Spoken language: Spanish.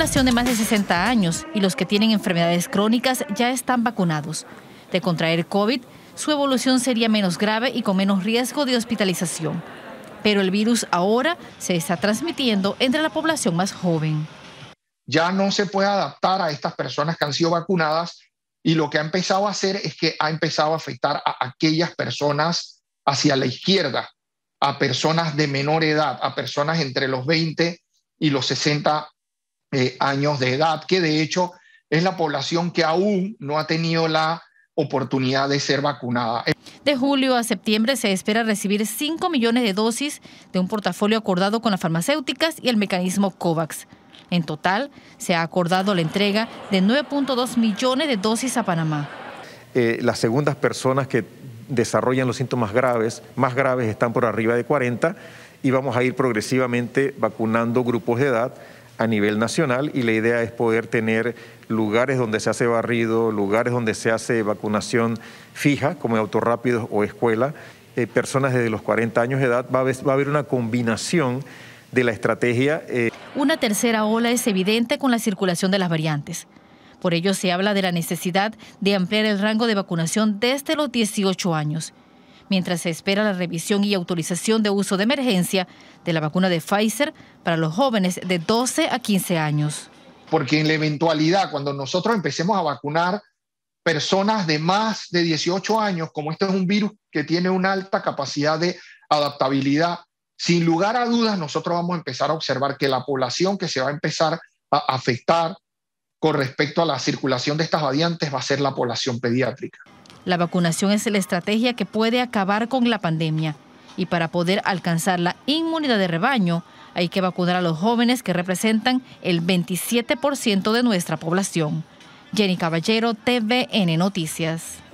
población de más de 60 años y los que tienen enfermedades crónicas ya están vacunados. De contraer COVID, su evolución sería menos grave y con menos riesgo de hospitalización. Pero el virus ahora se está transmitiendo entre la población más joven. Ya no se puede adaptar a estas personas que han sido vacunadas y lo que ha empezado a hacer es que ha empezado a afectar a aquellas personas hacia la izquierda, a personas de menor edad, a personas entre los 20 y los 60 eh, años de edad, que de hecho es la población que aún no ha tenido la oportunidad de ser vacunada. De julio a septiembre se espera recibir 5 millones de dosis de un portafolio acordado con las farmacéuticas y el mecanismo COVAX. En total, se ha acordado la entrega de 9.2 millones de dosis a Panamá. Eh, las segundas personas que desarrollan los síntomas graves, más graves, están por arriba de 40 y vamos a ir progresivamente vacunando grupos de edad a nivel nacional y la idea es poder tener lugares donde se hace barrido, lugares donde se hace vacunación fija, como autorrápidos o escuela. Eh, personas desde los 40 años de edad, va a haber, una combinación de la estrategia. Eh, una tercera ola es evidente con la circulación de las variantes. Por ello se habla de la necesidad de ampliar el rango de vacunación desde los 18 años mientras se espera la revisión y autorización de uso de emergencia de la vacuna de Pfizer para los jóvenes de 12 a 15 años. Porque en la eventualidad, cuando nosotros empecemos a vacunar personas de más de 18 años, como este es un virus que tiene una alta capacidad de adaptabilidad, sin lugar a dudas nosotros vamos a empezar a observar que la población que se va a empezar a afectar con respecto a la circulación de estas variantes va a ser la población pediátrica. La vacunación es la estrategia que puede acabar con la pandemia y para poder alcanzar la inmunidad de rebaño hay que vacunar a los jóvenes que representan el 27% de nuestra población. Jenny Caballero, TVN Noticias.